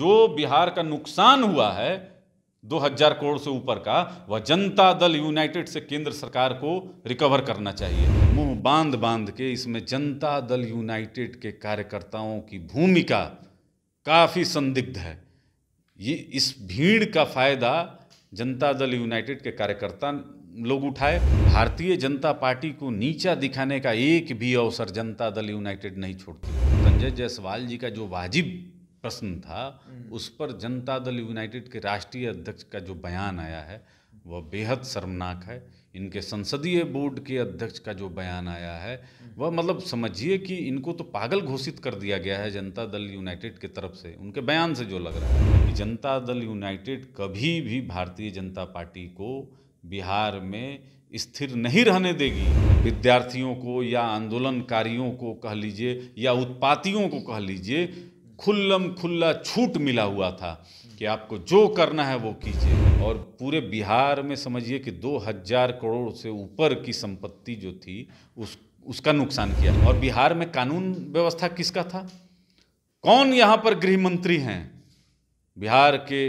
जो बिहार का नुकसान हुआ है दो हजार करोड़ से ऊपर का वह जनता दल यूनाइटेड से केंद्र सरकार को रिकवर करना चाहिए मुंह बांध बांध के इसमें जनता दल यूनाइटेड के कार्यकर्ताओं की भूमिका काफ़ी संदिग्ध है ये इस भीड़ का फायदा जनता दल यूनाइटेड के कार्यकर्ता लोग उठाए भारतीय जनता पार्टी को नीचा दिखाने का एक भी अवसर जनता दल यूनाइटेड नहीं छोड़ती संजय जायसवाल जी का जो वाजिब प्रश्न था हम्म। उस पर जनता दल यूनाइटेड के राष्ट्रीय अध्यक्ष का जो बयान आया है वह बेहद शर्मनाक है इनके संसदीय बोर्ड के अध्यक्ष का जो बयान आया है हम्म। वह मतलब समझिए कि इनको तो पागल घोषित कर दिया गया है जनता दल यूनाइटेड की तरफ से उनके बयान से जो लग रहा है कि जनता दल यूनाइटेड कभी भी भारतीय जनता पार्टी को बिहार में स्थिर नहीं रहने देगी विद्यार्थियों को या आंदोलनकारियों को कह लीजिए या उत्पातियों को कह लीजिए खुल्लम खुल्ला छूट मिला हुआ था कि आपको जो करना है वो कीजिए और पूरे बिहार में समझिए कि दो हज़ार करोड़ से ऊपर की संपत्ति जो थी उस उसका नुकसान किया और बिहार में कानून व्यवस्था किसका था कौन यहाँ पर गृह मंत्री हैं बिहार के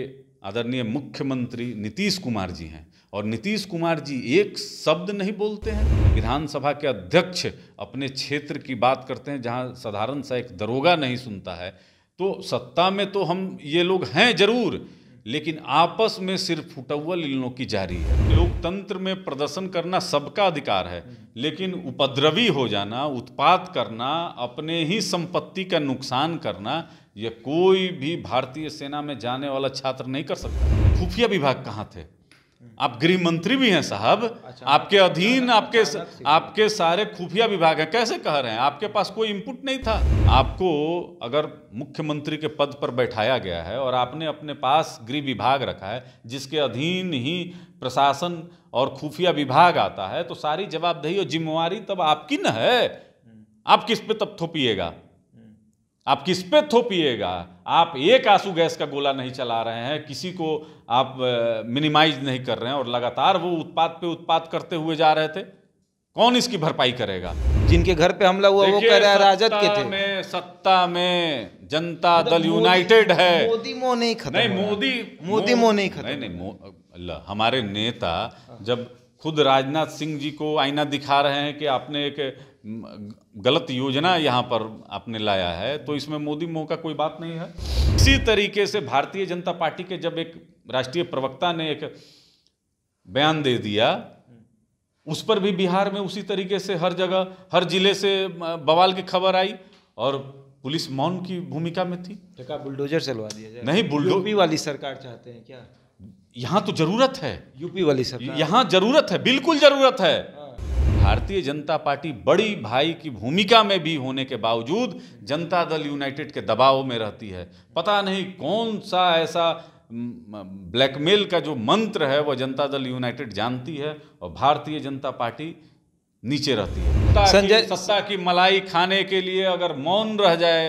आदरणीय मुख्यमंत्री नीतीश कुमार जी हैं और नीतीश कुमार जी एक शब्द नहीं बोलते हैं विधानसभा के अध्यक्ष अपने क्षेत्र की बात करते हैं जहां साधारण सा एक दरोगा नहीं सुनता है तो सत्ता में तो हम ये लोग हैं जरूर लेकिन आपस में सिर्फ फुटवल इन लोग की जारी है लोकतंत्र में प्रदर्शन करना सबका अधिकार है लेकिन उपद्रवी हो जाना उत्पात करना अपने ही संपत्ति का नुकसान करना यह कोई भी भारतीय सेना में जाने वाला छात्र नहीं कर सकता खुफिया विभाग कहाँ थे आप गृह मंत्री भी हैं साहब अच्छा, आपके अधीन अच्छा, आपके अच्छा, आपके सारे खुफिया विभाग हैं कैसे कह रहे हैं आपके पास कोई इनपुट नहीं था आपको अगर मुख्यमंत्री के पद पर बैठाया गया है और आपने अपने पास गृह विभाग रखा है जिसके अधीन ही प्रशासन और खुफिया विभाग आता है तो सारी जवाबदेही और जिम्मेवारी तब आपकी ना है हम्म। आप किस पे तब थोपिएगा आप किस पे थोपिएगा आप एक आंसू गैस का गोला नहीं चला रहे हैं किसी को आप मिनिमाइज नहीं कर रहे हैं और लगातार वो उत्पाद पे उत्पाद करते हुए जा रहे थे कौन इसकी भरपाई करेगा जिनके घर पे हमला हुआ वो कह रहा राजद के थे में सत्ता में जनता मतलब दल यूनाइटेड है मोदी मोह नहीं खत्म नहीं मोदी मोदी मोह नहीं खत्म नहीं नहीं हमारे नेता जब खुद राजनाथ सिंह जी को आईना दिखा रहे हैं कि आपने एक गलत योजना यहाँ पर आपने लाया है तो इसमें मोदी मोह का कोई बात नहीं है इसी तरीके से भारतीय जनता पार्टी के जब एक राष्ट्रीय प्रवक्ता ने एक बयान दे दिया उस पर भी बिहार में उसी तरीके से हर जगह हर जिले से बवाल की खबर आई और पुलिस मौन की भूमिका में थी बुलडोजर चलवा दिया जाए नहीं बुलडोजी वाली सरकार चाहते हैं क्या यहाँ तो जरूरत है यूपी वाली सर यहाँ जरूरत है बिल्कुल जरूरत है भारतीय जनता पार्टी बड़ी भाई की भूमिका में भी होने के बावजूद जनता दल यूनाइटेड के दबाव में रहती है पता नहीं कौन सा ऐसा ब्लैकमेल का जो मंत्र है वह जनता दल यूनाइटेड जानती है और भारतीय जनता पार्टी नीचे रहती है संजय सत्ता की मलाई खाने के लिए अगर मौन रह जाए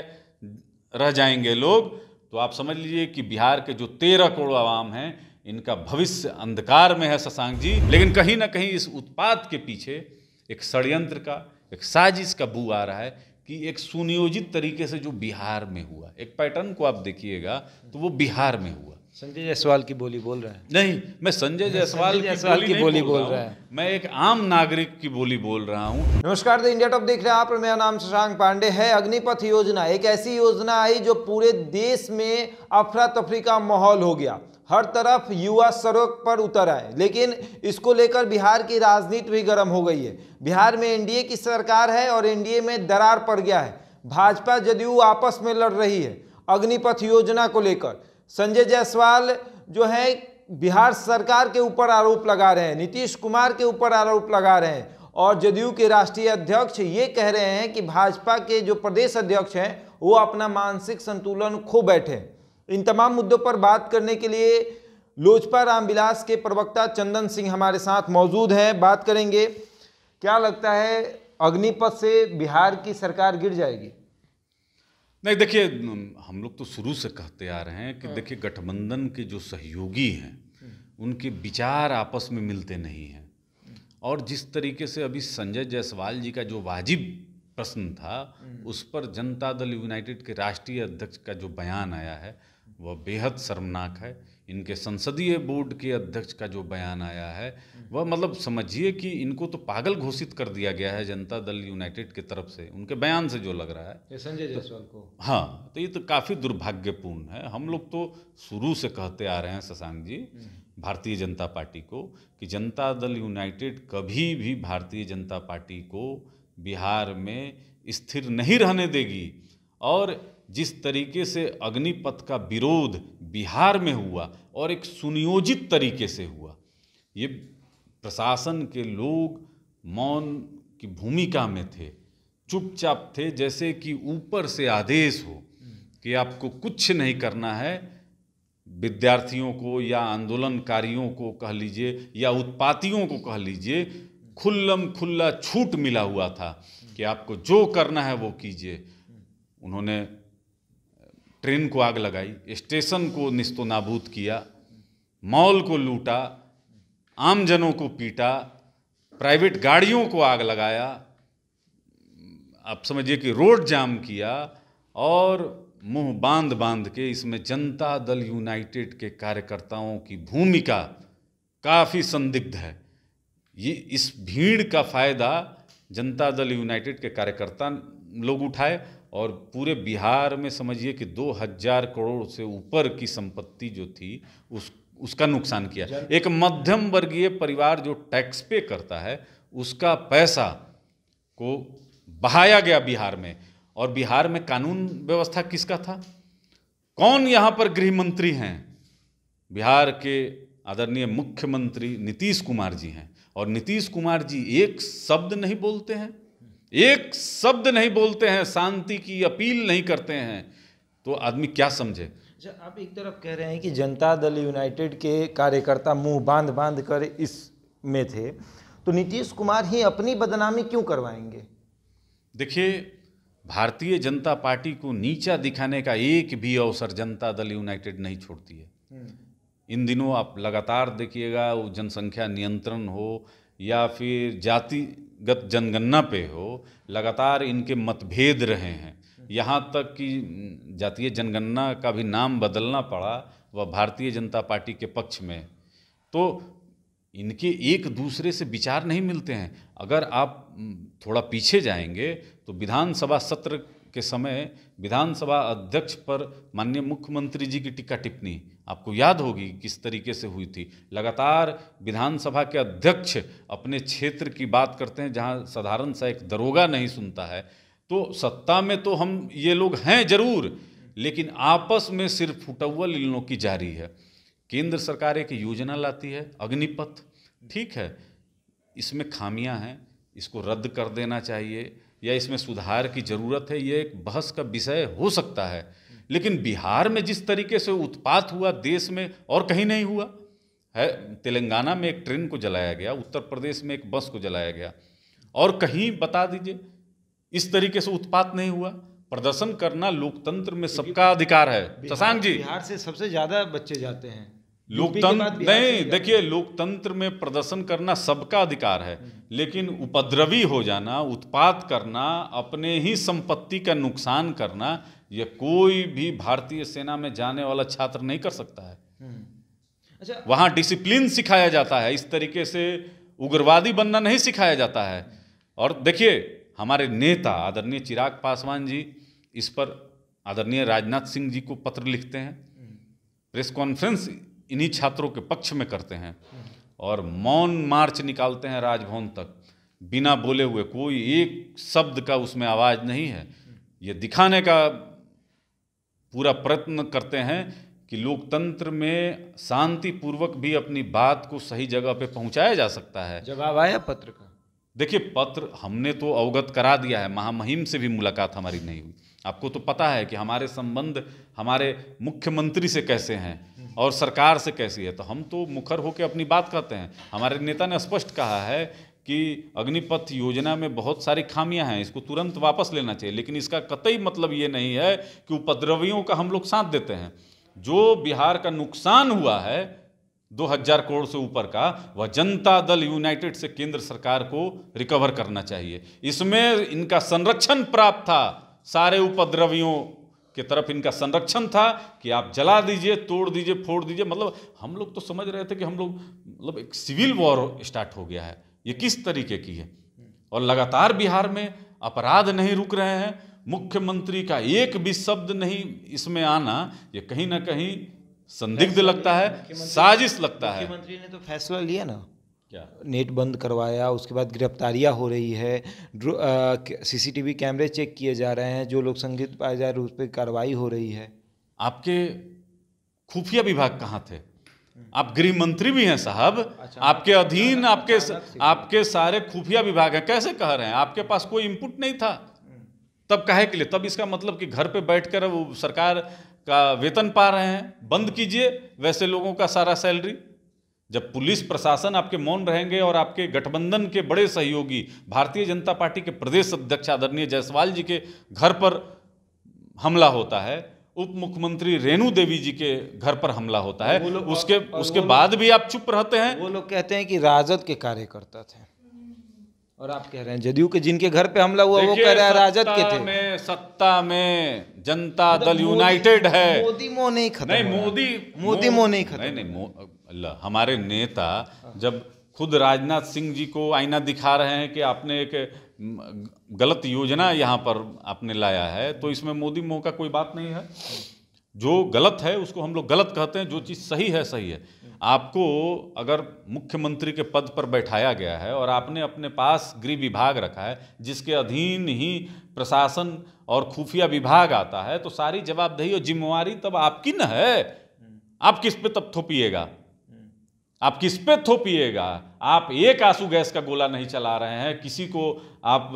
रह जाएंगे लोग तो आप समझ लीजिए कि बिहार के जो तेरह करोड़ आवाम हैं इनका भविष्य अंधकार में है शशांक जी लेकिन कहीं ना कहीं इस उत्पाद के पीछे एक षड्यंत्र का एक साजिश का बू आ रहा है कि एक सुनियोजित तरीके से जो बिहार में हुआ एक पैटर्न को आप देखिएगा तो वो बिहार में हुआ संजय जायसवाल की बोली बोल रहे हैं नहीं मैं संजय जायसवाल की, बोली, की बोली बोल, बोल रहा हूँ मैं एक आम नागरिक की बोली बोल रहा हूँ नमस्कार द इंडिया टॉप देख रहे हैं आप मेरा नाम शशांक पांडे है अग्निपथ योजना एक ऐसी योजना आई जो पूरे देश में अफरा तफरी का माहौल हो गया हर तरफ युवा सड़क पर उतर आए लेकिन इसको लेकर बिहार की राजनीति भी गर्म हो गई है बिहार में एनडीए की सरकार है और एनडीए में दरार पड़ गया है भाजपा जदयू आपस में लड़ रही है अग्निपथ योजना को लेकर संजय जायसवाल जो है बिहार सरकार के ऊपर आरोप लगा रहे हैं नीतीश कुमार के ऊपर आरोप लगा रहे हैं और जदयू के राष्ट्रीय अध्यक्ष ये कह रहे हैं कि भाजपा के जो प्रदेश अध्यक्ष हैं वो अपना मानसिक संतुलन खो बैठे इन तमाम मुद्दों पर बात करने के लिए लोजपा रामविलास के प्रवक्ता चंदन सिंह हमारे साथ मौजूद हैं बात करेंगे क्या लगता है अग्निपथ से बिहार की सरकार गिर जाएगी नहीं देखिए हम लोग तो शुरू से कहते आ रहे हैं कि हाँ। देखिए गठबंधन के जो सहयोगी हैं हम्म। उनके विचार आपस में मिलते नहीं हैं हम्म। और जिस तरीके से अभी संजय जायसवाल जी का जो वाजिब प्रश्न था हम्म। उस पर जनता दल यूनाइटेड के राष्ट्रीय अध्यक्ष का जो बयान आया है वह बेहद शर्मनाक है इनके संसदीय बोर्ड के अध्यक्ष का जो बयान आया है वह मतलब समझिए कि इनको तो पागल घोषित कर दिया गया है जनता दल यूनाइटेड की तरफ से उनके बयान से जो लग रहा है संजय तो जायसवाल को हाँ तो ये तो काफ़ी दुर्भाग्यपूर्ण है हम लोग तो शुरू से कहते आ रहे हैं शशांक जी भारतीय जनता पार्टी को कि जनता दल यूनाइटेड कभी भी भारतीय जनता पार्टी को बिहार में स्थिर नहीं रहने देगी और जिस तरीके से अग्निपथ का विरोध बिहार में हुआ और एक सुनियोजित तरीके से हुआ ये प्रशासन के लोग मौन की भूमिका में थे चुपचाप थे जैसे कि ऊपर से आदेश हो कि आपको कुछ नहीं करना है विद्यार्थियों को या आंदोलनकारियों को कह लीजिए या उत्पातियों को कह लीजिए खुल्लम खुल्ला छूट मिला हुआ था कि आपको जो करना है वो कीजिए उन्होंने ट्रेन को आग लगाई स्टेशन को निस्तो नाबूद किया मॉल को लूटा आमजनों को पीटा प्राइवेट गाड़ियों को आग लगाया आप समझिए कि रोड जाम किया और मुंह बांध बांध के इसमें जनता दल यूनाइटेड के कार्यकर्ताओं की भूमिका काफ़ी संदिग्ध है ये इस भीड़ का फायदा जनता दल यूनाइटेड के कार्यकर्ता लोग उठाए और पूरे बिहार में समझिए कि दो हज़ार करोड़ से ऊपर की संपत्ति जो थी उस उसका नुकसान किया एक मध्यम वर्गीय परिवार जो टैक्स पे करता है उसका पैसा को बहाया गया बिहार में और बिहार में कानून व्यवस्था किसका था कौन यहाँ पर गृह मंत्री हैं बिहार के आदरणीय मुख्यमंत्री नीतीश कुमार जी हैं और नीतीश कुमार जी एक शब्द नहीं बोलते हैं एक शब्द नहीं बोलते हैं शांति की अपील नहीं करते हैं तो आदमी क्या समझे अच्छा, आप एक तरफ कह रहे हैं कि जनता दल यूनाइटेड के कार्यकर्ता मुंह बांध बांध कर इस में थे तो नीतीश कुमार ही अपनी बदनामी क्यों करवाएंगे देखिए भारतीय जनता पार्टी को नीचा दिखाने का एक भी अवसर जनता दल यूनाइटेड नहीं छोड़ती है हम्म। इन दिनों आप लगातार देखिएगा वो जनसंख्या नियंत्रण हो या फिर जाति गत जनगणना पे हो लगातार इनके मतभेद रहे हैं यहाँ तक कि जातीय जनगणना का भी नाम बदलना पड़ा वह भारतीय जनता पार्टी के पक्ष में तो इनके एक दूसरे से विचार नहीं मिलते हैं अगर आप थोड़ा पीछे जाएंगे तो विधानसभा सत्र के समय विधानसभा अध्यक्ष पर माननीय मुख्यमंत्री जी की टिक्का टिप्पणी आपको याद होगी किस तरीके से हुई थी लगातार विधानसभा के अध्यक्ष अपने क्षेत्र की बात करते हैं जहां साधारण सा एक दरोगा नहीं सुनता है तो सत्ता में तो हम ये लोग हैं जरूर लेकिन आपस में सिर्फ फुटव्वल इन की जारी है केंद्र सरकार एक योजना लाती है अग्निपथ ठीक है इसमें खामियां हैं इसको रद्द कर देना चाहिए या इसमें सुधार की ज़रूरत है ये एक बहस का विषय हो सकता है लेकिन बिहार में जिस तरीके से उत्पात हुआ देश में और कहीं नहीं हुआ है तेलंगाना में एक ट्रेन को जलाया गया उत्तर प्रदेश में एक बस को जलाया गया और कहीं बता दीजिए इस तरीके से उत्पात नहीं हुआ प्रदर्शन करना लोकतंत्र में सबका अधिकार है शशांक जी बिहार से सबसे ज़्यादा बच्चे जाते हैं लोकतंत्र नहीं देखिए लोकतंत्र में प्रदर्शन करना सबका अधिकार है लेकिन उपद्रवी हो जाना उत्पात करना अपने ही संपत्ति का नुकसान करना यह कोई भी भारतीय सेना में जाने वाला छात्र नहीं कर सकता है हम्म। अच्छा वहां डिसिप्लिन सिखाया जाता है इस तरीके से उग्रवादी बनना नहीं सिखाया जाता है और देखिए हमारे नेता आदरणीय चिराग पासवान जी इस पर आदरणीय राजनाथ सिंह जी को पत्र लिखते हैं हम्म। प्रेस कॉन्फ्रेंस इन्हीं छात्रों के पक्ष में करते हैं और मौन मार्च निकालते हैं राजभवन तक बिना बोले हुए कोई एक शब्द का उसमें आवाज़ नहीं है ये दिखाने का पूरा प्रयत्न करते हैं कि लोकतंत्र में शांतिपूर्वक भी अपनी बात को सही जगह पे पहुंचाया जा सकता है जवाब आया पत्र का देखिए पत्र हमने तो अवगत करा दिया है महामहिम से भी मुलाकात हमारी नहीं हुई आपको तो पता है कि हमारे संबंध हमारे मुख्यमंत्री से कैसे हैं और सरकार से कैसी है तो हम तो मुखर होकर अपनी बात कहते हैं हमारे नेता ने स्पष्ट कहा है कि अग्निपथ योजना में बहुत सारी खामियां हैं इसको तुरंत वापस लेना चाहिए लेकिन इसका कतई मतलब ये नहीं है कि उपद्रवियों का हम लोग साथ देते हैं जो बिहार का नुकसान हुआ है 2000 करोड़ से ऊपर का वह जनता दल यूनाइटेड से केंद्र सरकार को रिकवर करना चाहिए इसमें इनका संरक्षण प्राप्त था सारे उपद्रवियों के तरफ इनका संरक्षण था कि आप जला दीजिए तोड़ दीजिए फोड़ दीजिए मतलब हम लोग तो समझ रहे थे कि हम लोग मतलब एक सिविल वॉर स्टार्ट हो गया है ये किस तरीके की है और लगातार बिहार में अपराध नहीं रुक रहे हैं मुख्यमंत्री का एक भी शब्द नहीं इसमें आना ये कहीं ना कहीं संदिग्ध लगता है साजिश लगता है मुख्यमंत्री ने तो फैसला लिया ना नेट बंद करवाया उसके बाद गिरफ्तारियां हो रही है सीसीटीवी कैमरे चेक किए जा रहे हैं जो लोग संगीत पाए जा रहे उस पर कार्रवाई हो रही है आपके खुफिया विभाग कहाँ थे आप गृह मंत्री भी हैं साहब अच्छा, आपके अधीन हाँ, आपके हाँ, हाँ। आपके सारे खुफिया विभाग हैं कैसे कह रहे हैं आपके पास कोई इनपुट नहीं था तब कहे के लिए तब इसका मतलब कि घर पे बैठकर वो सरकार का वेतन पा रहे हैं बंद कीजिए वैसे लोगों का सारा सैलरी जब पुलिस प्रशासन आपके मौन रहेंगे और आपके गठबंधन के बड़े सहयोगी भारतीय जनता पार्टी के प्रदेश अध्यक्ष आदरणीय जायसवाल जी के घर पर हमला होता है उप मुख्यमंत्री रेणु देवी जी के घर पर हमला होता है उसके उसके बाद भी आप चुप रहते हैं वो लोग कहते हैं कि राजद के कार्यकर्ता थे और आप कह रहे हैं जदयू के जिनके घर पे हमला हुआ वो कह रहे हैं राजद के थे में सत्ता में जनता मतलब दल यूनाइटेड है मोदी मोह नहीं खत्म नहीं मोदी मोदी मोह नहीं खत्म नहीं नहीं अल्लाह हमारे नेता जब खुद राजनाथ सिंह जी को आईना दिखा रहे हैं कि आपने एक गलत योजना यहाँ पर आपने लाया है तो इसमें मोदी मोह का कोई बात नहीं है जो गलत है उसको हम लोग गलत कहते हैं जो चीज़ सही है सही है आपको अगर मुख्यमंत्री के पद पर बैठाया गया है और आपने अपने पास गृह विभाग रखा है जिसके अधीन ही प्रशासन और खुफिया विभाग आता है तो सारी जवाबदेही और जिम्मेवारी तब आपकी न है आप किस पे तब थोपिएगा आप किस पे थोपिएगा आप एक आंसू गैस का गोला नहीं चला रहे हैं किसी को आप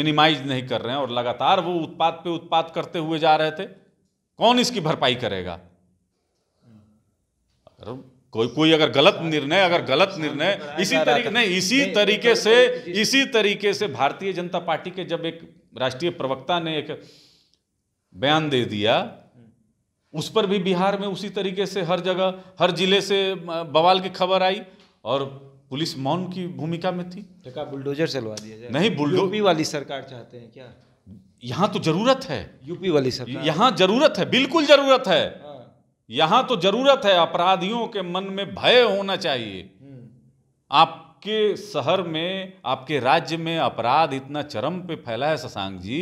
मिनिमाइज नहीं कर रहे हैं और लगातार वो उत्पाद पे उत्पाद करते हुए जा रहे थे कौन इसकी भरपाई करेगा कोई कोई अगर गलत निर्णय अगर गलत निर्णय इसी तरीके नहीं इसी तरीके से इसी तरीके से भारतीय जनता पार्टी के जब एक राष्ट्रीय प्रवक्ता ने एक बयान दे दिया उस पर भी बिहार में उसी तरीके से हर जगह हर जिले से बवाल की खबर आई और पुलिस मौन की भूमिका में थी बुलडोजर चलवा दिया नहीं बुलडोजी वाली सरकार चाहते हैं क्या यहाँ तो जरूरत है यूपी वाली सर यहाँ जरूरत है बिल्कुल जरूरत है हाँ। यहाँ तो जरूरत है अपराधियों के मन में भय होना चाहिए हम्म। आपके शहर में आपके राज्य में अपराध इतना चरम पे फैला है शशांक जी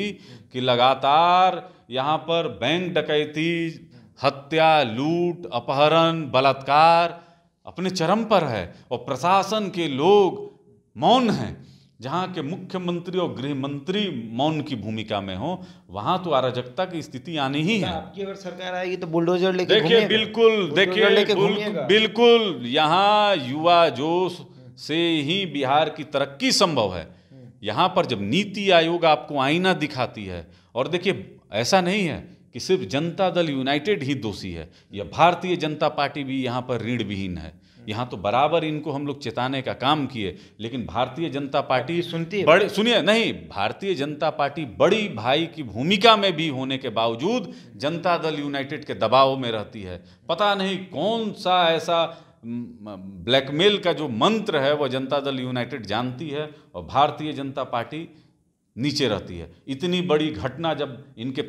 कि लगातार यहां पर बैंक डकैती हत्या लूट अपहरण बलात्कार अपने चरम पर है और प्रशासन के लोग मौन हैं जहाँ के मुख्यमंत्री और गृह मंत्री मौन की भूमिका में हो वहां तो अराजकता की स्थिति आनी ही है आपकी अगर सरकार आएगी तो बुलडोजर लेके देखिए बिल्कुल देखिए बिल्कुल यहाँ युवा जोश से ही बिहार की तरक्की संभव है यहाँ पर जब नीति आयोग आपको आईना दिखाती है और देखिए ऐसा नहीं है कि सिर्फ जनता दल यूनाइटेड ही दोषी है या भारतीय जनता पार्टी भी यहाँ पर ऋण विहीन है यहाँ तो बराबर इनको हम लोग चेताने का काम किए लेकिन भारतीय जनता पार्टी सुनती है बड़े सुनिए नहीं भारतीय जनता पार्टी बड़ी भाई की भूमिका में भी होने के बावजूद जनता दल यूनाइटेड के दबाव में रहती है पता नहीं कौन सा ऐसा ब्लैकमेल का जो मंत्र है वह जनता दल यूनाइटेड जानती है और भारतीय जनता पार्टी नीचे रहती है इतनी बड़ी घटना जब इनके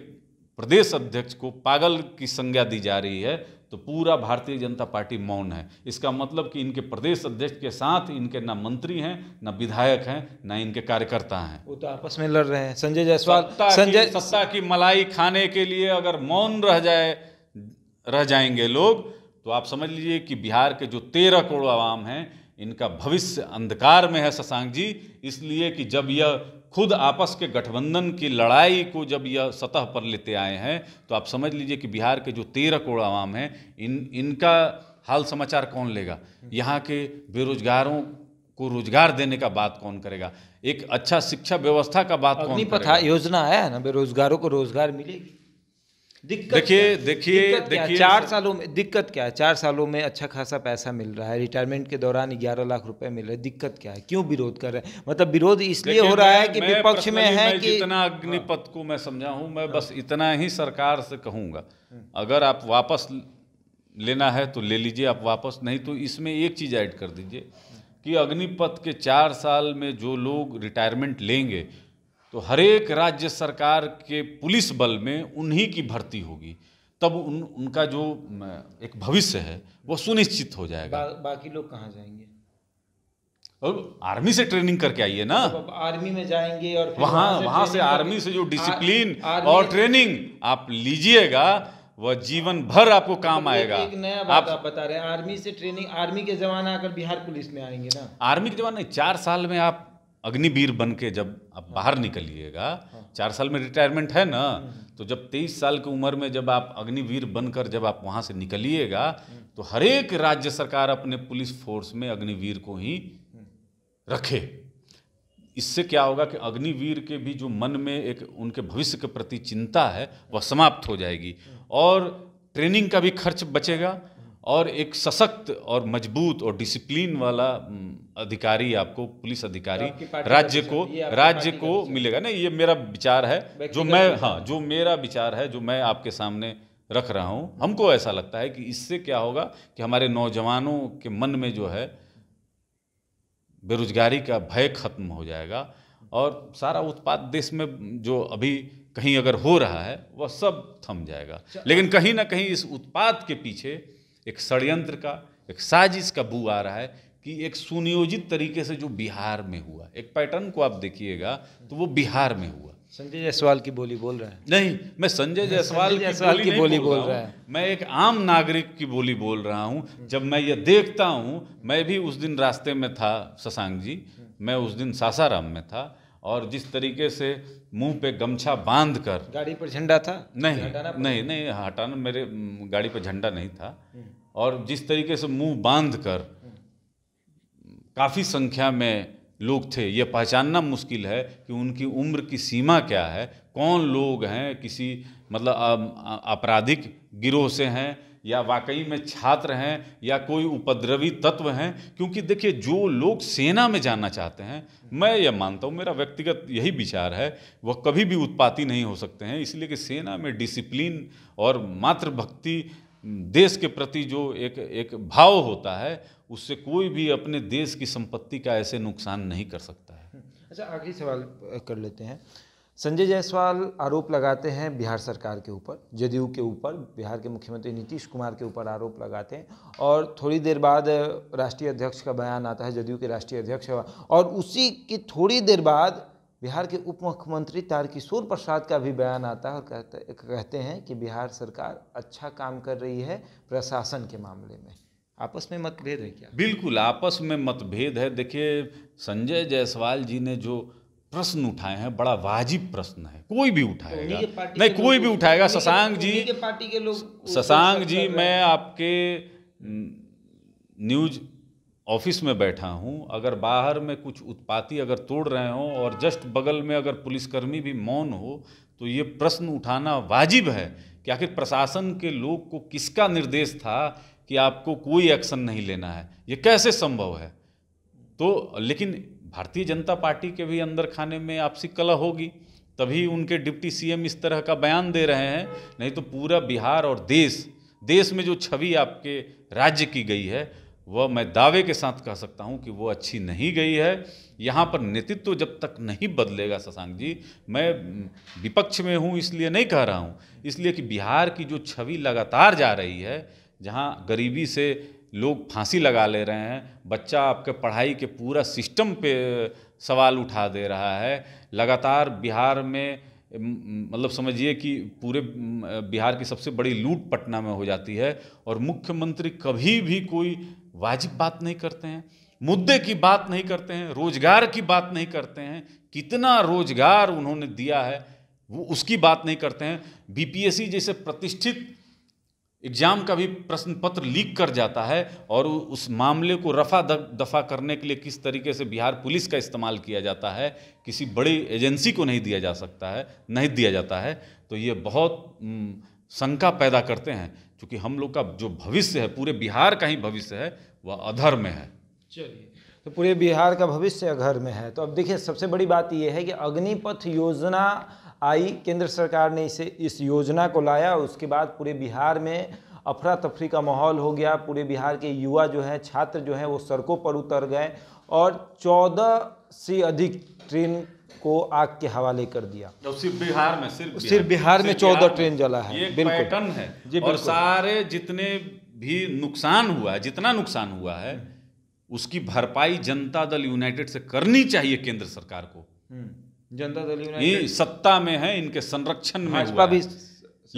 प्रदेश अध्यक्ष को पागल की संज्ञा दी जा रही है तो पूरा भारतीय जनता पार्टी मौन है इसका मतलब कि इनके प्रदेश अध्यक्ष के साथ इनके ना मंत्री हैं ना विधायक हैं ना इनके कार्यकर्ता हैं वो तो आपस में लड़ रहे हैं संजय जायसवाल संजय सत्ता की मलाई खाने के लिए अगर मौन रह जाए रह जाएंगे लोग तो आप समझ लीजिए कि बिहार के जो तेरह करोड़ आवाम हैं इनका भविष्य अंधकार में है शशांक जी इसलिए कि जब यह खुद आपस के गठबंधन की लड़ाई को जब यह सतह पर लेते आए हैं तो आप समझ लीजिए कि बिहार के जो तेरह करोड़ आवाम हैं इन इनका हाल समाचार कौन लेगा यहाँ के बेरोजगारों को रोजगार देने का बात कौन करेगा एक अच्छा शिक्षा व्यवस्था का बात कौन करेगा? योजना है ना बेरोजगारों को रोजगार मिलेगी देखिए देखिए देखिए चार सालों में दिक्कत क्या है चार सालों में अच्छा खासा पैसा मिल रहा है रिटायरमेंट के दौरान ग्यारह लाख रुपए मिल रहे दिक्कत क्या है क्यों विरोध कर रहे हैं मतलब विरोध इसलिए हो रहा है कि विपक्ष में है कि इतना अग्निपथ हाँ। को मैं समझा हूँ मैं हाँ। बस इतना ही सरकार से कहूँगा हम्म। अगर आप वापस लेना है तो ले लीजिए आप वापस नहीं तो इसमें एक चीज़ ऐड कर दीजिए हम्म। कि अग्निपथ के चार साल में जो लोग रिटायरमेंट लेंगे तो हरेक राज्य सरकार के पुलिस बल में उन्हीं की भर्ती होगी तब उन उनका जो एक भविष्य है वो सुनिश्चित हो जाएगा बा, बाकी लोग कहाँ जाएंगे और आर्मी से ट्रेनिंग करके आइए ना तो आर्मी में जाएंगे और वहां वहां से, से आर्मी से जो डिसिप्लिन और ट्रेनिंग आप लीजिएगा वह जीवन भर आपको काम तो आएगा एक नया बात आप, आप बता रहे हैं आर्मी से ट्रेनिंग आर्मी के जवान आकर बिहार पुलिस में आएंगे ना आर्मी के जवान चार साल में आप अग्निवीर बन के जब आप हाँ। बाहर निकलिएगा हाँ। चार साल में रिटायरमेंट है ना हम्म, हम्म। तो जब तेईस साल की उम्र में जब आप अग्निवीर बनकर जब आप वहाँ से निकलिएगा हम्म। तो हरेक राज्य सरकार अपने पुलिस फोर्स में अग्निवीर को ही रखे इससे क्या होगा कि अग्निवीर के भी जो मन में एक उनके भविष्य के प्रति चिंता है वह समाप्त हो जाएगी और ट्रेनिंग का भी खर्च बचेगा और एक सशक्त और मजबूत और डिसिप्लिन वाला अधिकारी आपको पुलिस अधिकारी राज्य को राज्य को मिलेगा ना ये मेरा विचार है जो मैं हाँ जो मेरा विचार है जो मैं आपके सामने रख रहा हूँ हमको ऐसा लगता है कि इससे क्या होगा कि हमारे नौजवानों के मन में जो है बेरोजगारी का भय खत्म हो जाएगा और सारा उत्पाद देश में जो अभी कहीं अगर हो रहा है वह सब थम जाएगा अच्छा। लेकिन कहीं ना कहीं इस उत्पाद के पीछे एक षडयंत्र का एक साजिश का बू आ रहा है कि एक सुनियोजित तरीके से जो बिहार में हुआ एक पैटर्न को आप देखिएगा तो वो बिहार में हुआ संजय जायसवाल की बोली बोल रहा है नहीं मैं संजय जायसवाल की, बोली, की बोली बोल, बोल रहा हूँ मैं एक आम नागरिक की बोली बोल रहा हूँ जब मैं ये देखता हूँ मैं भी उस दिन रास्ते में था शशांक जी मैं उस दिन सासाराम में था और जिस तरीके से मुंह पे गमछा बांध कर गाड़ी पर झंडा था नहीं नहीं नहीं हटाना मेरे गाड़ी पर झंडा नहीं था और जिस तरीके से मुंह बांध कर काफ़ी संख्या में लोग थे ये पहचानना मुश्किल है कि उनकी उम्र की सीमा क्या है कौन लोग हैं किसी मतलब आपराधिक गिरोह से हैं या वाकई में छात्र हैं या कोई उपद्रवी तत्व हैं क्योंकि देखिए जो लोग सेना में जाना चाहते हैं मैं यह मानता हूँ मेरा व्यक्तिगत यही विचार है वह कभी भी उत्पाती नहीं हो सकते हैं इसलिए कि सेना में डिसिप्लिन और मातृभक्ति देश के प्रति जो एक एक भाव होता है उससे कोई भी अपने देश की संपत्ति का ऐसे नुकसान नहीं कर सकता है अच्छा आखिरी सवाल कर लेते हैं संजय जायसवाल आरोप लगाते हैं बिहार सरकार के ऊपर जदयू के ऊपर बिहार के मुख्यमंत्री नीतीश कुमार के ऊपर आरोप लगाते हैं और थोड़ी देर बाद राष्ट्रीय अध्यक्ष का बयान आता है जदयू के राष्ट्रीय अध्यक्ष और उसी की थोड़ी देर बाद बिहार के उप मुख्यमंत्री तारकिशोर प्रसाद का भी बयान आता है और कहते कहते हैं कि बिहार सरकार अच्छा काम कर रही है प्रशासन के मामले में आपस में मतभेद है क्या बिल्कुल आपस में मतभेद है देखिए संजय जायसवाल जी ने जो प्रश्न उठाए हैं बड़ा वाजिब प्रश्न है कोई भी उठाएगा तो नहीं कोई भी उठाएगा शशांक जी पार्टी के लोग शशांक जी मैं आपके न्यूज़ ऑफिस में बैठा हूँ अगर बाहर में कुछ उत्पाती अगर तोड़ रहे हों और जस्ट बगल में अगर पुलिसकर्मी भी मौन हो तो ये प्रश्न उठाना वाजिब है कि आखिर प्रशासन के लोग को किसका निर्देश था कि आपको कोई एक्शन नहीं लेना है ये कैसे संभव है तो लेकिन भारतीय जनता पार्टी के भी अंदर खाने में आपसी कला होगी तभी उनके डिप्टी सीएम इस तरह का बयान दे रहे हैं नहीं तो पूरा बिहार और देश देश में जो छवि आपके राज्य की गई है वह मैं दावे के साथ कह सकता हूँ कि वो अच्छी नहीं गई है यहाँ पर नेतृत्व जब तक नहीं बदलेगा शशांक जी मैं विपक्ष में हूँ इसलिए नहीं कह रहा हूँ इसलिए कि बिहार की जो छवि लगातार जा रही है जहाँ गरीबी से लोग फांसी लगा ले रहे हैं बच्चा आपके पढ़ाई के पूरा सिस्टम पे सवाल उठा दे रहा है लगातार बिहार में मतलब समझिए कि पूरे बिहार की सबसे बड़ी लूट पटना में हो जाती है और मुख्यमंत्री कभी भी कोई वाजिब बात नहीं करते हैं मुद्दे की बात नहीं करते हैं रोजगार की बात नहीं करते हैं कितना रोजगार उन्होंने दिया है वो उसकी बात नहीं करते हैं बीपीएससी जैसे प्रतिष्ठित एग्जाम का भी प्रश्न पत्र लीक कर जाता है और उस मामले को रफा दफा करने के लिए किस तरीके से बिहार पुलिस का इस्तेमाल किया जाता है किसी बड़ी एजेंसी को नहीं दिया जा सकता है नहीं दिया जाता है तो ये बहुत शंका पैदा करते हैं क्योंकि हम लोग का जो भविष्य है पूरे बिहार का ही भविष्य है वह अधर में है चलिए तो पूरे बिहार का भविष्य अघर में है तो अब देखिए सबसे बड़ी बात यह है कि अग्निपथ योजना आई केंद्र सरकार ने इसे इस योजना को लाया उसके बाद पूरे बिहार में अफरा तफरी का माहौल हो गया पूरे बिहार के युवा जो हैं छात्र जो हैं वो सड़कों पर उतर गए और चौदह से अधिक ट्रेन को आग के हवाले कर दिया तो सिर्फ बिहार में सिर्फ सिर्फ बिहार में चौदह ट्रेन जला है बिल्कुल है जी और सारे जितने भी नुकसान हुआ है जितना नुकसान हुआ है उसकी भरपाई जनता दल यूनाइटेड से करनी चाहिए केंद्र सरकार को हम्म, जनता दल यूनाइटेड सत्ता में है इनके संरक्षण में हुआ भी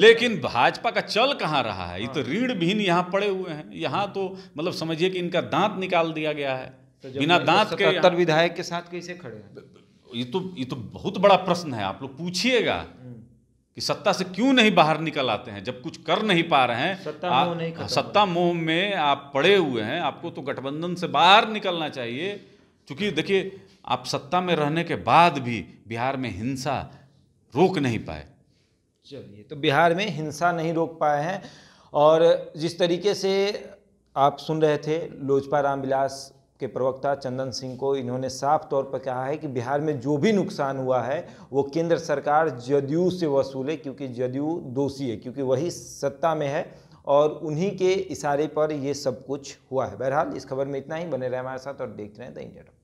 लेकिन भाजपा का चल कहाँ रहा है ये तो हाँ। रीढ़ भीन यहाँ पड़े हुए हैं यहाँ तो मतलब समझिए कि इनका दांत निकाल दिया गया है तो बिना दांत के विधायक के साथ कैसे खड़े ये तो ये तो बहुत बड़ा प्रश्न है आप लोग पूछिएगा हम्म। कि सत्ता से क्यों नहीं बाहर निकल आते हैं जब कुछ कर नहीं पा रहे हैं सत्ता आ, नहीं सत्ता मोह में आप पड़े हुए हैं आपको तो गठबंधन से बाहर निकलना चाहिए क्योंकि देखिए आप सत्ता में रहने के बाद भी बिहार में हिंसा रोक नहीं पाए चलिए तो बिहार में हिंसा नहीं रोक पाए हैं और जिस तरीके से आप सुन रहे थे लोजपा रामविलास के प्रवक्ता चंदन सिंह को इन्होंने साफ तौर पर कहा है कि बिहार में जो भी नुकसान हुआ है वो केंद्र सरकार जदयू से वसूले क्योंकि जदयू दोषी है क्योंकि वही सत्ता में है और उन्हीं के इशारे पर ये सब कुछ हुआ है बहरहाल इस खबर में इतना ही बने रहे हमारे साथ और देखते रहें द इंडिया